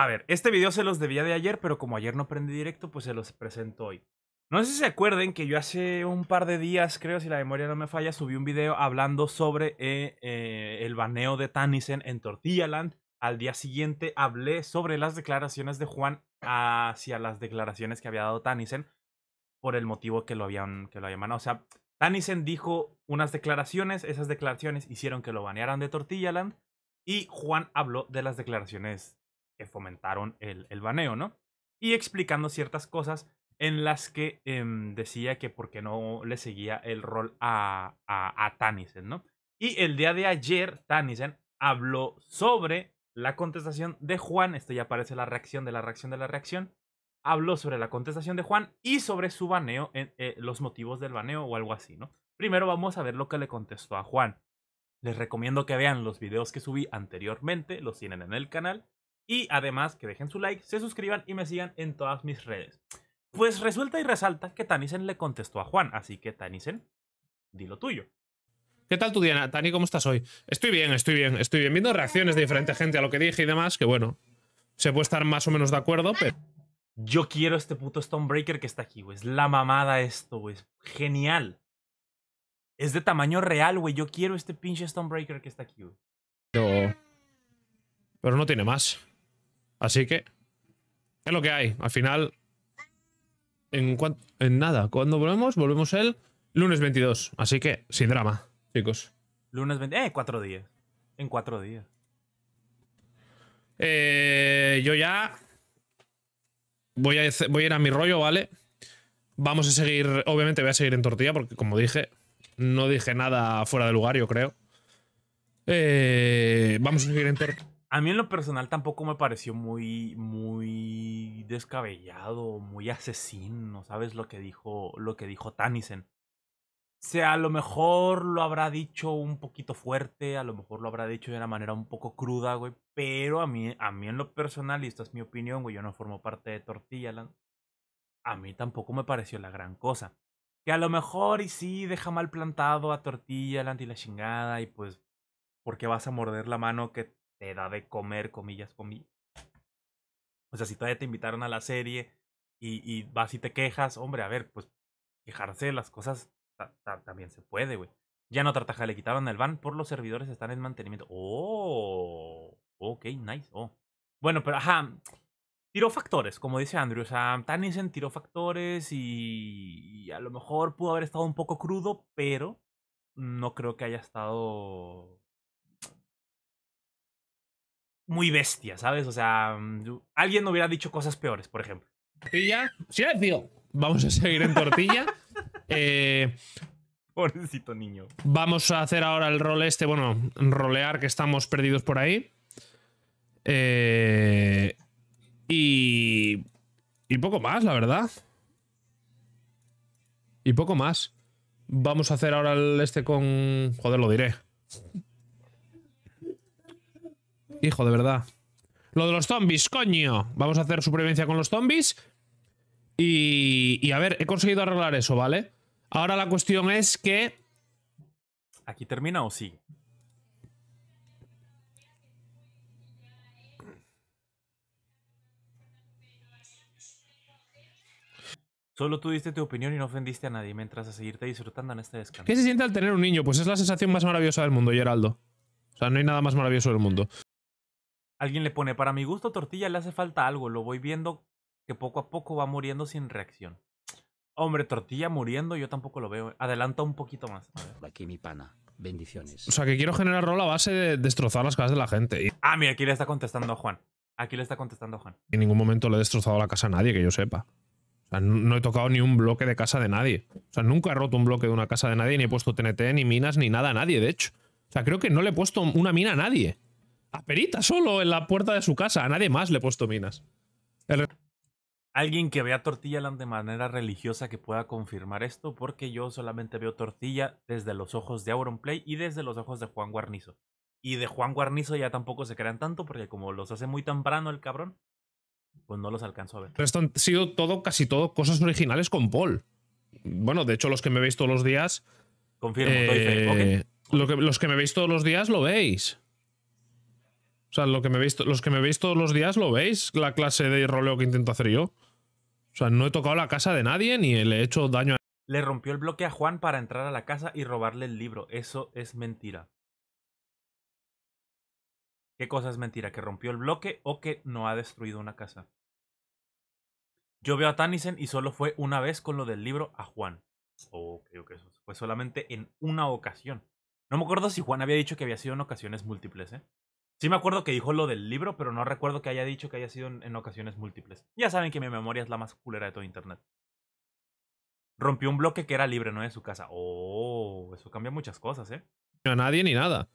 A ver, este video se los debía de ayer, pero como ayer no prendí directo, pues se los presento hoy. No sé si se acuerden que yo hace un par de días, creo, si la memoria no me falla, subí un video hablando sobre eh, eh, el baneo de Tannisen en Tortillaland. Al día siguiente hablé sobre las declaraciones de Juan hacia las declaraciones que había dado Tannisen por el motivo que lo habían, que lo habían O sea, Tannisen dijo unas declaraciones, esas declaraciones hicieron que lo banearan de Tortillaland y Juan habló de las declaraciones que eh, fomentaron el, baneo, ¿no? Y explicando ciertas cosas en las que em, decía que porque no le seguía el rol a, a, a ¿no? Y el día de ayer, Tanisen habló sobre la contestación de Juan, esto ya aparece la reacción de la reacción de la reacción, habló sobre la contestación de Juan y sobre su baneo, eh, los motivos del baneo o algo así, ¿no? Primero vamos a ver lo que le contestó a Juan. Les recomiendo que vean los videos que subí anteriormente, los tienen en el canal, y además que dejen su like, se suscriban y me sigan en todas mis redes. Pues resulta y resalta que Tanisen le contestó a Juan, así que Tanisen, di lo tuyo. ¿Qué tal tu Diana? Tani, ¿cómo estás hoy? Estoy bien, estoy bien, estoy bien. Viendo reacciones de diferente gente a lo que dije y demás, que bueno, se puede estar más o menos de acuerdo, pero... Yo quiero este puto Stonebreaker que está aquí, güey. Es la mamada esto, güey. Genial. Es de tamaño real, güey. Yo quiero este pinche Stonebreaker que está aquí, güey. Pero no tiene más. Así que es lo que hay. Al final, en, en nada, cuando volvemos, volvemos el lunes 22. Así que sin drama, chicos. Lunes 22. Eh, cuatro días. En cuatro días. Eh, yo ya voy a, voy a ir a mi rollo, ¿vale? Vamos a seguir, obviamente voy a seguir en tortilla porque como dije, no dije nada fuera de lugar, yo creo. Eh, vamos a seguir en tortilla. A mí en lo personal tampoco me pareció muy, muy descabellado, muy asesino, ¿sabes? Lo que dijo, lo que dijo Tanisen. O sea, a lo mejor lo habrá dicho un poquito fuerte, a lo mejor lo habrá dicho de una manera un poco cruda, güey. Pero a mí, a mí en lo personal, y esta es mi opinión, güey, yo no formo parte de Land. a mí tampoco me pareció la gran cosa. Que a lo mejor y sí deja mal plantado a Tortillaland y la chingada, y pues, ¿por qué vas a morder la mano que te da de comer, comillas, comillas. O sea, si todavía te invitaron a la serie y, vas y te quejas, hombre, a ver, pues quejarse de las cosas también se puede, güey. Ya no Tartaja le quitaron el van por los servidores están en mantenimiento. Oh, ok, nice. Oh. Bueno, pero ajá. Tiró factores, como dice Andrew. O sea, Tanizen tiró factores y a lo mejor pudo haber estado un poco crudo, pero no creo que haya estado muy bestia, ¿sabes? O sea, mm, alguien no hubiera dicho cosas peores, por ejemplo. Tortilla, silencio. Vamos a seguir en tortilla. eh, Pobrecito niño. Vamos a hacer ahora el rol este, bueno, rolear que estamos perdidos por ahí. Eh, y. Y poco más, la verdad. Y poco más. Vamos a hacer ahora el este con. Joder, lo diré. Hijo, de verdad. Lo de los zombies, coño. Vamos a hacer supervivencia con los zombies. Y, y a ver, he conseguido arreglar eso, ¿vale? Ahora la cuestión es que... ¿Aquí termina o sigue? Solo tú diste tu opinión y no ofendiste a nadie mientras a seguirte disfrutando en este descanso. ¿Qué se siente al tener un niño? Pues es la sensación más maravillosa del mundo, Geraldo. O sea, no hay nada más maravilloso del mundo. Alguien le pone, para mi gusto tortilla le hace falta algo, lo voy viendo que poco a poco va muriendo sin reacción. Hombre, tortilla muriendo, yo tampoco lo veo. Adelanta un poquito más. Aquí mi pana. Bendiciones. O sea, que quiero generar rol a base de destrozar las casas de la gente. Ah, mira, aquí le está contestando a Juan. Aquí le está contestando a Juan. En ningún momento le he destrozado la casa a nadie, que yo sepa. O sea, no he tocado ni un bloque de casa de nadie. O sea, nunca he roto un bloque de una casa de nadie, ni he puesto TNT, ni minas, ni nada a nadie, de hecho. O sea, creo que no le he puesto una mina a nadie. A Perita solo en la puerta de su casa. A nadie más le he puesto minas. Alguien que vea Tortilla de manera religiosa que pueda confirmar esto, porque yo solamente veo Tortilla desde los ojos de Play y desde los ojos de Juan Guarnizo. Y de Juan Guarnizo ya tampoco se crean tanto, porque como los hace muy temprano el cabrón, pues no los alcanzo a ver. Esto han sido todo, casi todo, cosas originales con Paul. Bueno, de hecho, los que me veis todos los días. Confirmo, eh, los que me veis todos los días lo veis. O sea, los que me veis todos los días lo veis, la clase de roleo que intento hacer yo. O sea, no he tocado la casa de nadie ni le he hecho daño a... Le rompió el bloque a Juan para entrar a la casa y robarle el libro. Eso es mentira. ¿Qué cosa es mentira? ¿Que rompió el bloque o que no ha destruido una casa? Yo veo a Tanisen y solo fue una vez con lo del libro a Juan. O creo que eso fue solamente en una ocasión. No me acuerdo si Juan había dicho que había sido en ocasiones múltiples, ¿eh? Sí me acuerdo que dijo lo del libro, pero no recuerdo que haya dicho que haya sido en, ocasiones múltiples. Ya saben que mi memoria es la más culera de todo Internet. Rompió un bloque que era libre, no de su casa. Oh, eso cambia muchas cosas, ¿eh? a nadie ni nada.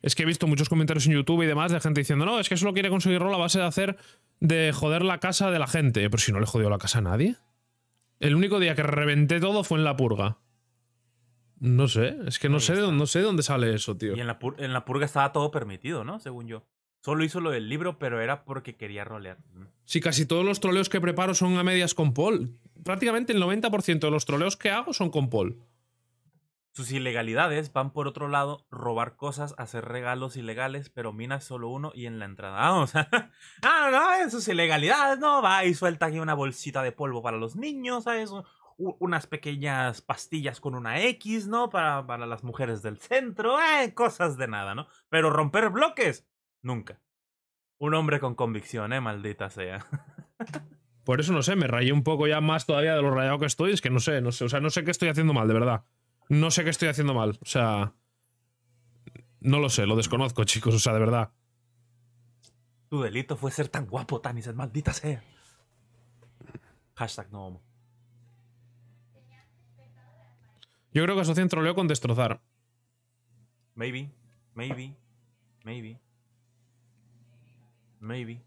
Es que he visto muchos comentarios en YouTube y demás de gente diciendo, no, es que solo quiere conseguirlo a base de hacer, de joder la casa de la gente. Pero si no le jodió la casa a nadie. El único día que reventé todo fue en la purga. No sé, es que no sé, no sé dónde sale eso, tío. Y en la, purga estaba todo permitido, ¿no? Según yo. Solo hizo lo del libro, pero era porque quería rolear. Sí, casi todos los troleos que preparo son a medias con Paul. Prácticamente el 90% de los troleos que hago son con Paul. Sus ilegalidades van por otro lado, robar cosas, hacer regalos ilegales, pero minas solo uno y en la entrada. ah, ah no, no, sus ilegalidades, no, va y suelta aquí una bolsita de polvo para los niños, ¿sabes? unas pequeñas pastillas con una X, ¿no? Para, para las mujeres del centro, eh, cosas de nada, ¿no? Pero romper bloques, nunca. Un hombre con convicción, ¿eh? Maldita sea. Por eso no sé, me rayé un poco ya más todavía de lo rayado que estoy. Es que no sé, no sé, o sea, no sé qué estoy haciendo mal, de verdad. No sé qué estoy haciendo mal, o sea. No lo sé, lo desconozco, chicos, o sea, de verdad. Tu delito fue ser tan guapo, tan y maldita sea. Hashtag no Yo creo que asocian troleo con destrozar. Maybe, maybe, maybe. Maybe.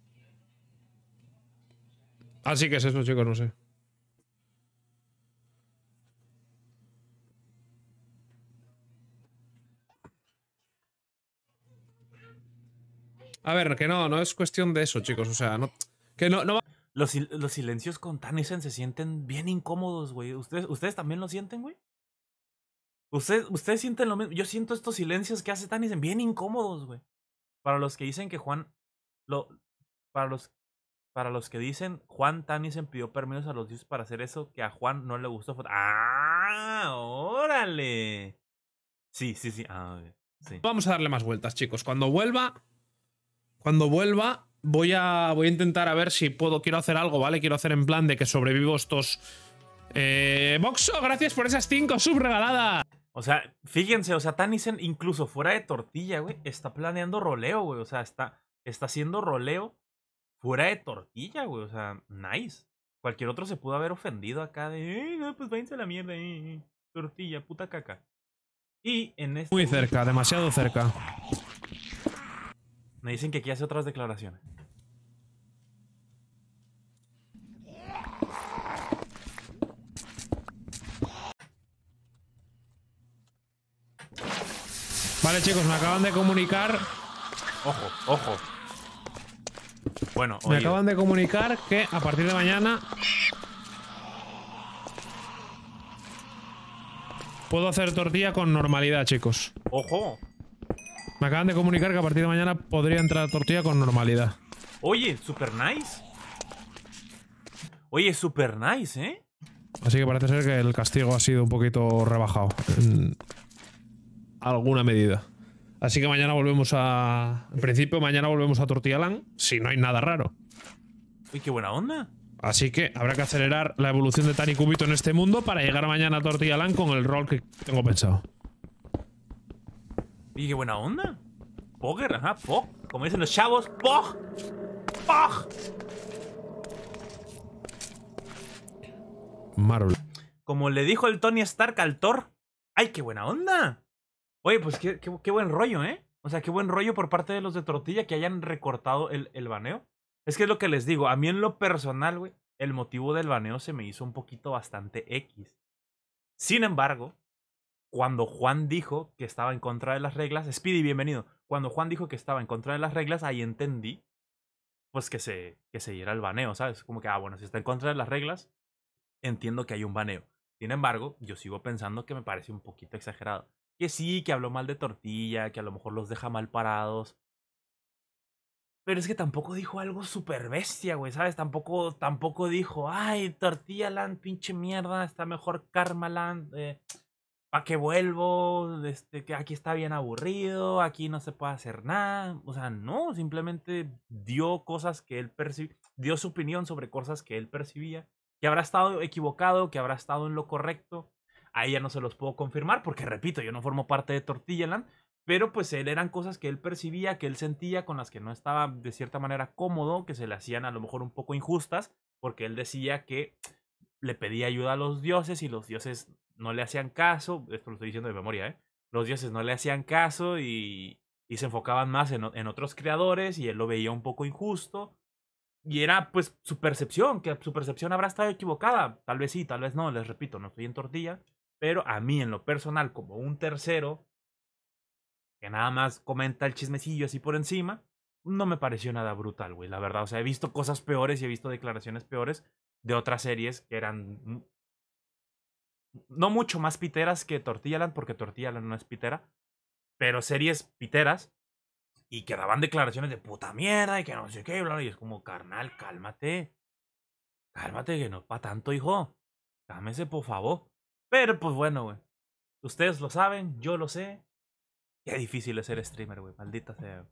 Así ah, que es eso, chicos, no sé. A ver, que no, no es cuestión de eso, chicos. O sea, no. Que no, no... Los, los, silencios con Tanisen se sienten bien incómodos, güey. ¿Ustedes, ¿Ustedes también lo sienten, güey? Ustedes, sienten lo mismo. Yo siento estos silencios que hace Tanis bien incómodos, güey. Para los que dicen que Juan. Lo, para, los, para los que dicen Juan Tanisen pidió permisos a los dioses para hacer eso, que a Juan no le gustó. ¡Ah! ¡Órale! Sí, sí, sí. Ah, sí. Vamos a darle más vueltas, chicos. Cuando vuelva. Cuando vuelva. Voy a, voy a intentar a ver si puedo, quiero hacer algo, ¿vale? Quiero hacer en plan de que sobrevivo estos... Eh, Boxo, gracias por esas 5 subregaladas. O sea, fíjense, o sea, Tanisen incluso fuera de tortilla, güey, está planeando roleo, güey. O sea, está, está haciendo roleo fuera de tortilla, güey. O sea, nice. Cualquier otro se pudo haber ofendido acá de, eh, no, pues váyanse a la mierda, eh, eh, tortilla, puta caca. Y en este... Muy cerca, demasiado cerca. Me dicen que aquí hace otras declaraciones. Vale, chicos, me acaban de comunicar. Ojo, ojo. Bueno, ojo. Me acaban de comunicar que a partir de mañana. Puedo hacer tortilla con normalidad, chicos. Ojo. Me acaban de comunicar que a partir de mañana podría entrar tortilla con normalidad. Oye, super nice. Oye, super nice, ¿eh? Así que parece ser que el castigo ha sido un poquito rebajado alguna medida. Así que mañana volvemos a. En principio, mañana volvemos a Tortilla Tortillalán, si no hay nada raro. Uy, qué buena onda. Así que habrá que acelerar la evolución de Tani Cubito en este mundo para llegar mañana a Tortilla Tortillalán con el rol que tengo pensado. Y qué buena onda. Poker, ajá, pog. Como dicen los chavos, pog. Pog. Marvel. Como le dijo el Tony Stark al Thor. ¡Ay, qué buena onda! Oye, pues qué, buen rollo, ¿eh? O sea, qué buen rollo por parte de los de Tortilla que hayan recortado el, baneo. Es que es lo que les digo. A mí en lo personal, güey, el motivo del baneo se me hizo un poquito bastante X. Sin embargo, cuando Juan dijo que estaba en contra de las reglas, Speedy, bienvenido. Cuando Juan dijo que estaba en contra de las reglas, ahí entendí, pues que se, que se diera el baneo, ¿sabes? Como que, ah, bueno, si está en contra de las reglas, entiendo que hay un baneo. Sin embargo, yo sigo pensando que me parece un poquito exagerado que sí, que habló mal de tortilla, que a lo mejor los deja mal parados. Pero es que tampoco dijo algo súper bestia, güey, ¿sabes? Tampoco, tampoco dijo, ay, Tortilla Land, pinche mierda, está mejor Karma eh, ¿pa' qué vuelvo? Este, que aquí está bien aburrido, aquí no se puede hacer nada. O sea, no, simplemente dio cosas que él percibía, dio su opinión sobre cosas que él percibía, que habrá estado equivocado, que habrá estado en lo correcto, Ahí ya no se los puedo confirmar porque, repito, yo no formo parte de Tortillaland, pero pues él eran cosas que él percibía, que él sentía, con las que no estaba de cierta manera cómodo, que se le hacían a lo mejor un poco injustas, porque él decía que le pedía ayuda a los dioses y los dioses no le hacían caso, esto lo estoy diciendo de memoria, ¿eh? los dioses no le hacían caso y, se enfocaban más en, en otros creadores y él lo veía un poco injusto. Y era pues su percepción, que su percepción habrá estado equivocada. Tal vez sí, tal vez no, les repito, no estoy en tortilla. Pero a mí, en lo personal, como un tercero, que nada más comenta el chismecillo así por encima, no me pareció nada brutal, güey, la verdad. O sea, he visto cosas peores y he visto declaraciones peores de otras series que eran no mucho más piteras que Tortilla Land, porque Tortilla Land no es pitera, pero series piteras y que daban declaraciones de puta mierda y que no sé qué, y es como, carnal, cálmate. Cálmate, que no es pa' tanto, hijo. cálmese por favor. Pero pues bueno, güey. Ustedes lo saben, yo lo sé. Qué difícil es ser streamer, güey. Maldita sea.